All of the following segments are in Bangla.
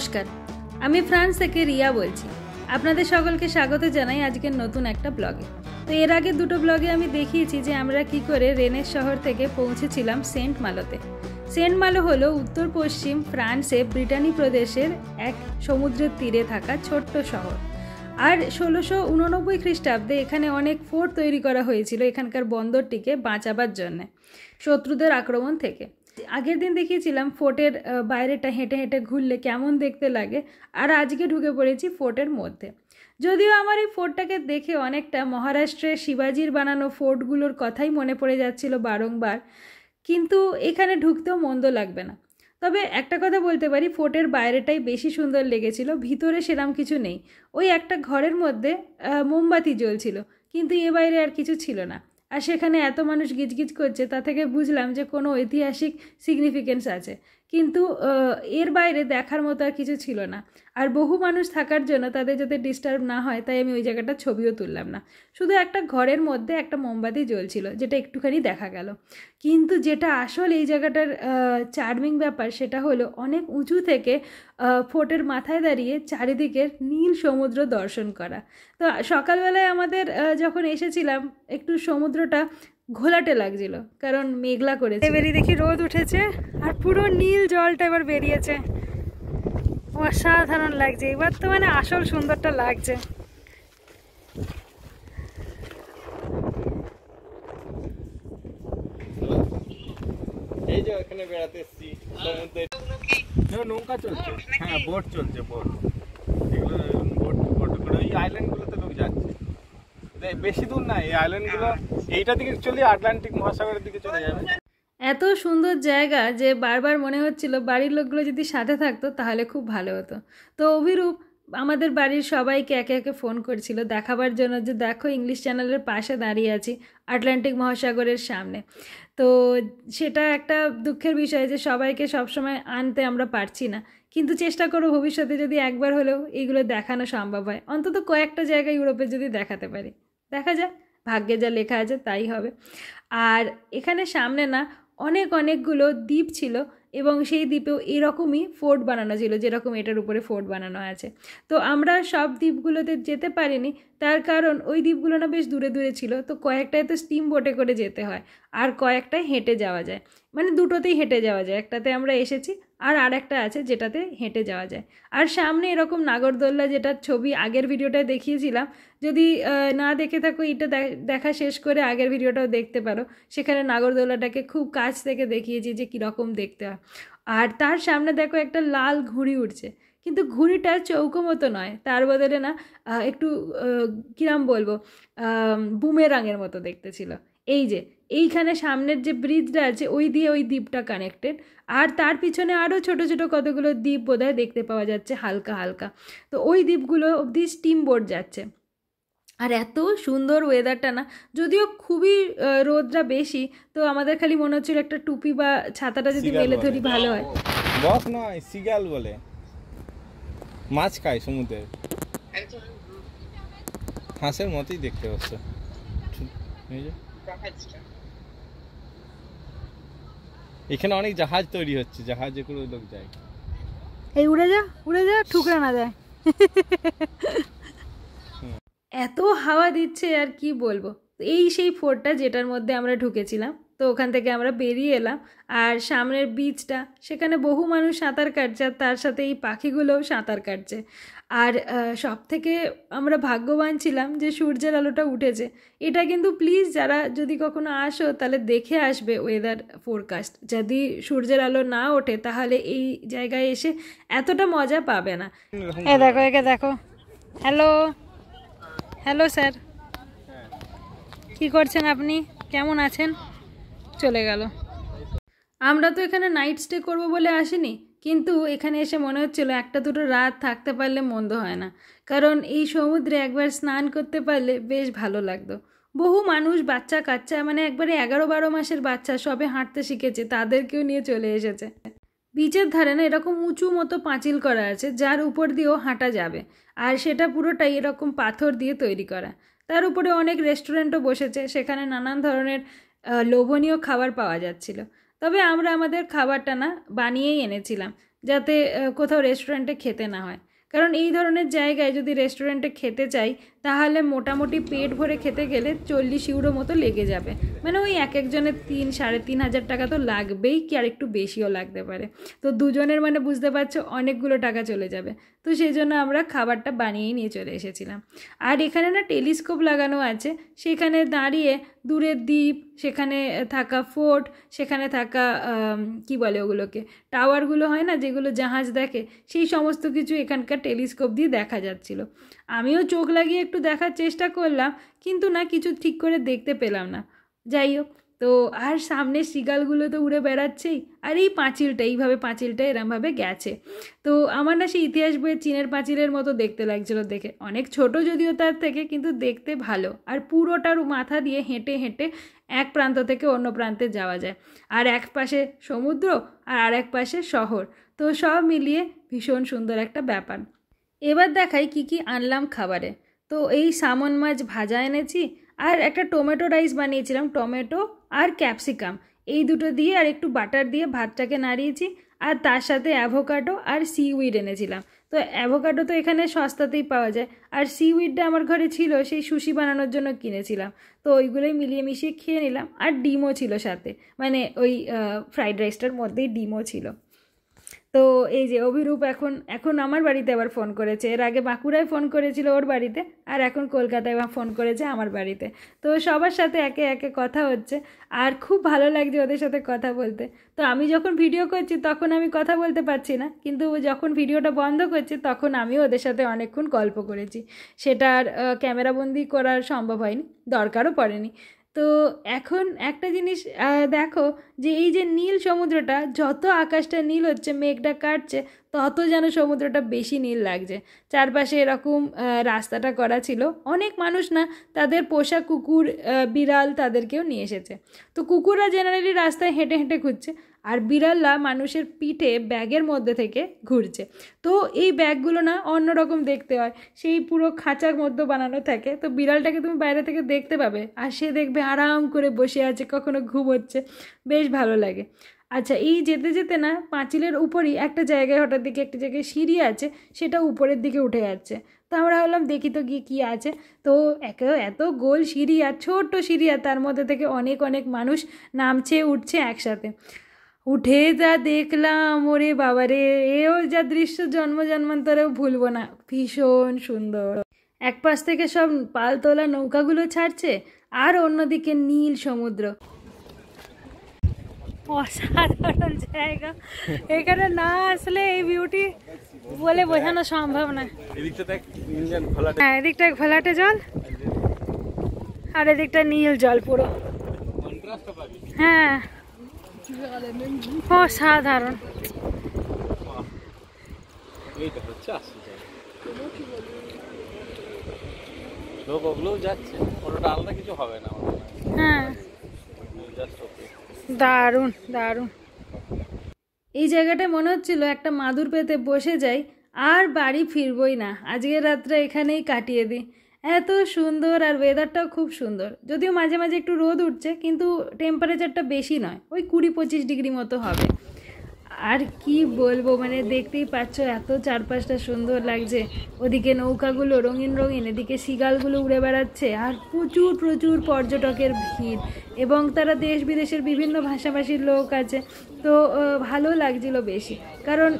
নমস্কার আমি ফ্রান্স থেকে রিয়া বলছি আপনাদের সকলকে স্বাগত জানাই আজকের নতুন একটা ব্লগে তো এর আগে দুটো ব্লগে আমি দেখিয়েছি যে আমরা কি করে রেনের শহর থেকে পৌঁছেছিলাম সেন্ট মালোতে সেন্ট মালো হলো উত্তর পশ্চিম ফ্রান্সে ব্রিটানি প্রদেশের এক সমুদ্রের তীরে থাকা ছোট্ট শহর আর ষোলোশো উননব্বই খ্রিস্টাব্দে এখানে অনেক ফোর্ট তৈরি করা হয়েছিল এখানকার বন্দরটিকে বাঁচাবার জন্যে শত্রুদের আক্রমণ থেকে আগের দিন দেখিয়েছিলাম ফোর্টের বাইরেটা হেঁটে হেঁটে ঘুরলে কেমন দেখতে লাগে আর আজকে ঢুকে পড়েছি ফোর্টের মধ্যে যদিও আমার এই ফোর্টটাকে দেখে অনেকটা মহারাষ্ট্রে শিবাজির বানানো ফোর্টগুলোর কথাই মনে পড়ে যাচ্ছিল বারংবার কিন্তু এখানে ঢুকতেও মন্দ লাগবে না তবে একটা কথা বলতে পারি ফোর্টের বাইরেটাই বেশি সুন্দর লেগেছিল ভিতরে সেরাম কিছু নেই ওই একটা ঘরের মধ্যে মোমবাতি জ্বলছিল কিন্তু এ বাইরে আর কিছু ছিল না আর সেখানে এত মানুষ গিজগিজ করছে তা থেকে বুঝলাম যে কোনো ঐতিহাসিক সিগনিফিকেন্স আছে কিন্তু এর বাইরে দেখার মতো আর কিছু ছিল না আর বহু মানুষ থাকার জন্য তাদের যাতে ডিস্টার্ব না হয় তাই আমি ওই জায়গাটা ছবিও তুললাম না শুধু একটা ঘরের মধ্যে একটা মোমবাতি জ্বলছিল যেটা একটুখানি দেখা গেল কিন্তু যেটা আসল এই জায়গাটার চার্মিং ব্যাপার সেটা হলো অনেক উঁচু থেকে ফোর্টের মাথায় দাঁড়িয়ে চারিদিকের নীল সমুদ্র দর্শন করা তো সকালবেলায় আমাদের যখন এসেছিলাম একটু সমুদ্রটা ঘোলাটে লাগছিল কারণ মেঘলা করেছে বেরিয়ে দেখি রোদ উঠেছে আর পুরো নীল জলটা এবার বেরিয়েছে অসাধারণ লাগছে এবার তো মানে আসল সুন্দরটা লাগছে এই যে এখানে বেড়াতে এসছি নৌকা চলছে হ্যাঁ বোট চলছে বোট এগুলো বোট বোট করে ওই আইল্যান্ডগুলোতে লোক যাচ্ছে বেশি দূর নাই এই আইল্যান্ডগুলো এইটা দিকে চলে আটলান্টিক মহাসাগরের দিকে চলে যাবে এত সুন্দর জায়গা যে বারবার মনে হচ্ছিল বাড়ির লোকগুলো যদি সাথে থাকতো তাহলে খুব ভালো হতো তো অভিরূপ আমাদের বাড়ির সবাইকে একে একে ফোন করছিল দেখাবার জন্য যে দেখো ইংলিশ চ্যানেলের পাশে দাঁড়িয়ে আছি আটলান্টিক মহাসাগরের সামনে তো সেটা একটা দুঃখের বিষয় যে সবাইকে সবসময় আনতে আমরা পারছি না কিন্তু চেষ্টা করো ভবিষ্যতে যদি একবার হলেও এইগুলো দেখানো সম্ভব হয় অন্তত কয়েকটা জায়গা ইউরোপে যদি দেখাতে পারি দেখা যাক ভাগ্যে যা লেখা আছে তাই হবে আর এখানে সামনে না অনেক অনেকগুলো দ্বীপ ছিল এবং সেই দ্বীপেও এরকমই ফোর্ট বানানো ছিল যেরকম এটার উপরে ফোর্ট বানানো আছে তো আমরা সব দ্বীপগুলোতে যেতে পারিনি তার কারণ ওই দ্বীপগুলো না বেশ দূরে দূরে ছিল তো কয়েকটায় তো স্টিম বোটে করে যেতে হয় আর কয়েকটায় হেঁটে যাওয়া যায় মানে দুটোতেই হেঁটে যাওয়া যায় একটাতে আমরা এসেছি আর আর একটা আছে যেটাতে হেঁটে যাওয়া যায় আর সামনে এরকম নাগরদোল্লা যেটার ছবি আগের ভিডিওটায় দেখিয়েছিলাম যদি না দেখে থাকো এটা দেখা শেষ করে আগের ভিডিওটাও দেখতে পারো সেখানে নাগরদোল্লাটাকে খুব কাছ থেকে দেখিয়েছি যে কীরকম দেখতে হয় আর তার সামনে দেখো একটা লাল ঘুড়ি উঠছে কিন্তু ঘুড়িটা চৌকো মতো নয় তার বদলে না একটু কিরাম বলবো বুমেরাঙের মতো দেখতে ছিল এই যে এইখানে সামনের যে ব্রিজটা আছে ওই দিয়ে ওই দ্বীপটা কানেক্টেড আর তার পিছনে আরও ছোট ছোট কতগুলো দ্বীপ বোধহয় দেখতে পাওয়া যাচ্ছে হালকা হালকা তো ওই দ্বীপগুলো অবধি স্টিম বোর্ড যাচ্ছে আর এত সুন্দর ওয়েদারটা না যদিও খুবই রোদটা বেশি তো আমাদের খালি মনে হচ্ছিল একটা টুপি বা ছাতাটা যদি মেলে ধরি ভালো হয় বক নয় সিগাল বলে মাছ খায় সমুদ্রের হাঁসের মতোই দেখতে পাচ্ছ এখানে অনেক জাহাজ তৈরি হচ্ছে জাহাজে করে লোক যায় এই উড়ে যা উড়ে যা ঠুকরে না যায় এত হাওয়া দিচ্ছে আর কি বলবো এই সেই ফোরটা যেটার মধ্যে আমরা ঢুকেছিলাম তো ওখান থেকে আমরা বেরিয়ে এলাম আর সামনের বিচটা সেখানে বহু মানুষ সাঁতার কাটছে আর তার সাথে এই পাখিগুলোও সাঁতার কাটছে আর সব থেকে আমরা ভাগ্যবান ছিলাম যে সূর্যের আলোটা উঠেছে এটা কিন্তু প্লিজ যারা যদি কখনো আসো তাহলে দেখে আসবে ওয়েদার ফোরকাস্ট যদি সূর্যের আলো না ওঠে তাহলে এই জায়গায় এসে এতটা মজা পাবে না এ দেখো একে দেখো হ্যালো হ্যালো স্যার কি করছেন আপনি কেমন আছেন চলে গেল আমরা তো এখানে নাইট স্টে করব বলে আসিনি কিন্তু এখানে এসে মনে হচ্ছিল একটা দুটো রাত থাকতে পারলে মন্দ হয় না কারণ এই সমুদ্রে একবার স্নান করতে পারলে বেশ ভালো লাগতো বহু মানুষ বাচ্চা কাচ্চা মানে একবারে এগারো বারো মাসের বাচ্চা সবে হাঁটতে শিখেছে তাদেরকেও নিয়ে চলে এসেছে বিচের ধারে না এরকম উঁচু মতো পাঁচিল করা আছে যার উপর দিয়েও হাঁটা যাবে আর সেটা পুরোটাই এরকম পাথর দিয়ে তৈরি করা তার উপরে অনেক রেস্টুরেন্টও বসেছে সেখানে নানান ধরনের লোভনীয় খাবার পাওয়া যাচ্ছিল তবে আমরা আমাদের খাবারটা না বানিয়েই এনেছিলাম যাতে কোথাও রেস্টুরেন্টে খেতে না হয় কারণ এই ধরনের জায়গায় যদি রেস্টুরেন্টে খেতে চাই তাহলে মোটামুটি পেট ভরে খেতে গেলে চল্লিশ ইউরো মতো লেগে যাবে মানে ওই এক একজনের তিন সাড়ে তিন হাজার টাকা তো লাগবেই কি আর একটু বেশিও লাগতে পারে তো দুজনের মানে বুঝতে পারছো অনেকগুলো টাকা চলে যাবে তো সেই জন্য আমরা খাবারটা বানিয়েই নিয়ে চলে এসেছিলাম আর এখানে না টেলিস্কোপ লাগানো আছে সেখানে দাঁড়িয়ে দূরের দ্বীপ সেখানে থাকা ফোর্ট সেখানে থাকা কি বলে ওগুলোকে টাওয়ারগুলো হয় না যেগুলো জাহাজ দেখে সেই সমস্ত কিছু এখানকার টেলিস্কোপ দিয়ে দেখা যাচ্ছিল আমিও চোখ লাগিয়ে একটু দেখার চেষ্টা করলাম কিন্তু না কিছু ঠিক করে দেখতে পেলাম না যাই হোক তো আর সামনে শিগালগুলো তো উড়ে বেড়াচ্ছেই আর এই পাঁচিলটা এইভাবে পাঁচিলটা এরমভাবে গেছে তো আমার না সেই ইতিহাস বইয়ে চীনের পাঁচিলের মতো দেখতে লাগছিলো দেখে অনেক ছোট যদিও তার থেকে কিন্তু দেখতে ভালো আর পুরোটার মাথা দিয়ে হেঁটে হেঁটে এক প্রান্ত থেকে অন্য প্রান্তে যাওয়া যায় আর এক পাশে সমুদ্র আর এক পাশে শহর তো সব মিলিয়ে ভীষণ সুন্দর একটা ব্যাপার এবার দেখাই কি কি আনলাম খাবারে তো এই সামন মাছ ভাজা এনেছি আর একটা টমেটো রাইস বানিয়েছিলাম টমেটো আর ক্যাপসিকাম এই দুটো দিয়ে আর একটু বাটার দিয়ে ভাতটাকে নাড়িয়েছি আর তার সাথে অ্যাভোকাডো আর সি উইড এনেছিলাম তো অ্যাভোকাডো তো এখানে সস্তাতেই পাওয়া যায় আর সিউইডটা আমার ঘরে ছিল সেই সুশি বানানোর জন্য কিনেছিলাম তো ওইগুলোই মিলিয়ে মিশিয়ে খেয়ে নিলাম আর ডিমও ছিল সাথে মানে ওই ফ্রাইড রাইসটার মধ্যেই ডিমও ছিল তো এই যে অভিরূপ এখন এখন আমার বাড়িতে আবার ফোন করেছে এর আগে বাঁকুড়ায় ফোন করেছিল ওর বাড়িতে আর এখন কলকাতায় ফোন করেছে আমার বাড়িতে তো সবার সাথে একে একে কথা হচ্ছে আর খুব ভালো লাগছে ওদের সাথে কথা বলতে তো আমি যখন ভিডিও করছি তখন আমি কথা বলতে পারছি না কিন্তু যখন ভিডিওটা বন্ধ করছি তখন আমি ওদের সাথে অনেকক্ষণ গল্প করেছি সেটার ক্যামেরাবন্দি করার সম্ভব হয়নি দরকারও পড়েনি তো এখন একটা জিনিস দেখো যে এই যে নীল সমুদ্রটা যত আকাশটা নীল হচ্ছে মেঘটা কাটছে তত যেন সমুদ্রটা বেশি নীল লাগছে চারপাশে এরকম রাস্তাটা করা ছিল অনেক মানুষ না তাদের পোষা কুকুর বিড়াল তাদেরকেও নিয়ে এসেছে তো কুকুররা জেনারেলি রাস্তায় হেঁটে হেঁটে খুঁজছে আর বিড়াল্লা মানুষের পিঠে ব্যাগের মধ্যে থেকে ঘুরছে তো এই ব্যাগগুলো না অন্যরকম দেখতে হয় সেই পুরো খাঁচার মধ্যে বানানো থাকে তো বিড়ালটাকে তুমি বাইরে থেকে দেখতে পাবে আর সে দেখবে আরাম করে বসে আছে কখনো ঘুম হচ্ছে বেশ ভালো লাগে আচ্ছা এই যেতে যেতে না পাঁচিলের উপরই একটা জায়গায় হঠাৎ দিকে একটা জায়গায় সিঁড়ি আছে সেটা উপরের দিকে উঠে যাচ্ছে তো আমরা ভাবলাম দেখি তো কি কী আছে তো একে এত গোল সিঁড়ি আর ছোট্ট সিঁড়ি আর তার মধ্যে থেকে অনেক অনেক মানুষ নামছে উঠছে একসাথে উঠে যা দেখলাম ওরে বাবারে এও যা দৃশ্য জন্ম জন্মান্তরেও ভুলবো না ভীষণ সুন্দর এক পাশ থেকে সব পাল তোলা নৌকাগুলো ছাড়ছে আর অন্যদিকে নীল সমুদ্র অসাধারণ জায়গা এখানে না আসলে এই বিউটি বলে বোঝানো সম্ভব না হ্যাঁ এদিকটা ঘোলাটে জল আর এদিকটা নীল জল পুরো হ্যাঁ অসাধারণ হ্যাঁ দারুণ দারুণ এই জায়গাটায় মনে হচ্ছিল একটা মাদুর পেতে বসে যাই আর বাড়ি ফিরবই না আজকে রাত্রে এখানেই কাটিয়ে দিই এত সুন্দর আর ওয়েদারটাও খুব সুন্দর যদিও মাঝে মাঝে একটু রোদ উঠছে কিন্তু টেম্পারেচারটা বেশি নয় ওই কুড়ি পঁচিশ ডিগ্রি মতো হবে আর কি বলবো মানে দেখতেই পাচ্ছ এত চারপাশটা সুন্দর লাগছে ওদিকে নৌকাগুলো রঙিন রঙিন এদিকে শিগালগুলো উড়ে বেড়াচ্ছে আর প্রচুর প্রচুর পর্যটকের ভিড় এবং তারা দেশ বিদেশের বিভিন্ন ভাষাভাষীর লোক আছে তো ভালো লাগছিল বেশি কারণ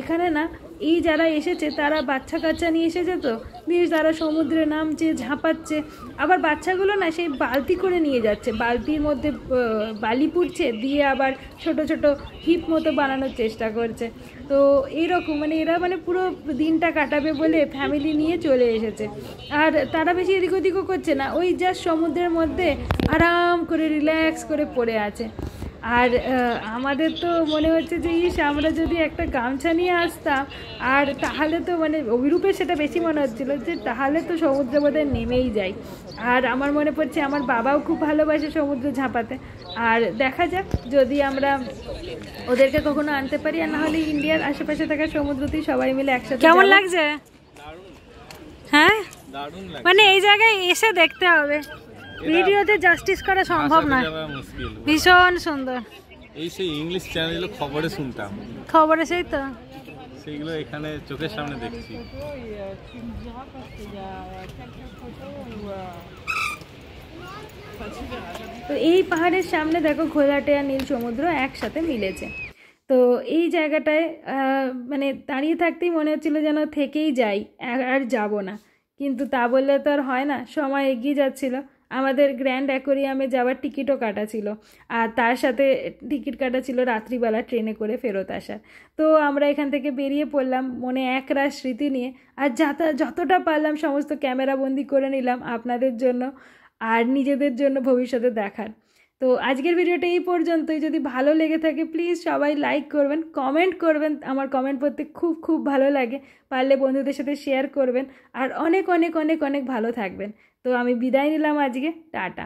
এখানে না এই যারা এসেছে তারা বাচ্চা কাচ্চা নিয়ে এসেছে তো বেশ তারা সমুদ্রে নামছে ঝাঁপাচ্ছে আবার বাচ্চাগুলো না সেই বালতি করে নিয়ে যাচ্ছে বালতির মধ্যে বালি পুড়ছে দিয়ে আবার ছোট ছোট হিপ মতো বানানোর চেষ্টা করছে তো এইরকম মানে এরা মানে পুরো দিনটা কাটাবে বলে ফ্যামিলি নিয়ে চলে এসেছে আর তারা বেশি এদিক ওদিকও করছে না ওই জাস্ট সমুদ্রের মধ্যে আরাম করে রিল্যাক্স করে পড়ে আছে আর আমাদের তো মনে হচ্ছে যে ইস আমরা যদি একটা গামছা নিয়ে আসতাম আর তাহলে তো মানে অভিরূপে সেটা বেশি মনে হচ্ছিলো যে তাহলে তো সমুদ্র বোধহয় নেমেই যায় আর আমার মনে পড়ছে আমার বাবাও খুব ভালোবাসে সমুদ্র ঝাঁপাতে আর দেখা যাক যদি আমরা ওদেরকে কখনো আনতে পারি আর নাহলে ইন্ডিয়ার আশেপাশে থাকা সমুদ্রতেই সবাই মিলে একসাথে কেমন লাগছে হ্যাঁ মানে এই জায়গায় এসে দেখতে হবে ভিডিওতে জাস্টিস করা সম্ভব নয় ভীষণ সুন্দর এই সেই ইংলিশ চ্যানেলগুলো খবরে শুনতাম খবরে সেই তো সেইগুলো এখানে চোখের সামনে দেখছি তো এই পাহাড়ের সামনে দেখো ঘোলাটে আর নীল সমুদ্র একসাথে মিলেছে তো এই জায়গাটায় মানে দাঁড়িয়ে থাকতেই মনে হচ্ছিল যেন থেকেই যাই আর যাব না কিন্তু তা বললে তো আর হয় না সময় এগিয়ে যাচ্ছিল আমাদের গ্র্যান্ড অ্যাকোরিয়ামে যাওয়ার টিকিটও কাটা ছিল আর তার সাথে টিকিট কাটা ছিল রাত্রিবেলা ট্রেনে করে ফেরত আসার তো আমরা এখান থেকে বেরিয়ে পড়লাম মনে একরা স্মৃতি নিয়ে আর যাতা যতটা পারলাম সমস্ত ক্যামেরাবন্দি করে নিলাম আপনাদের জন্য আর নিজেদের জন্য ভবিষ্যতে দেখার তো আজকের ভিডিওটা এই পর্যন্তই যদি ভালো লেগে থাকে প্লিজ সবাই লাইক করবেন কমেন্ট করবেন আমার কমেন্ট পড়তে খুব খুব ভালো লাগে পারলে বন্ধুদের সাথে শেয়ার করবেন আর অনেক অনেক অনেক অনেক ভালো থাকবেন তো আমি বিদায় নিলাম আজকে টাটা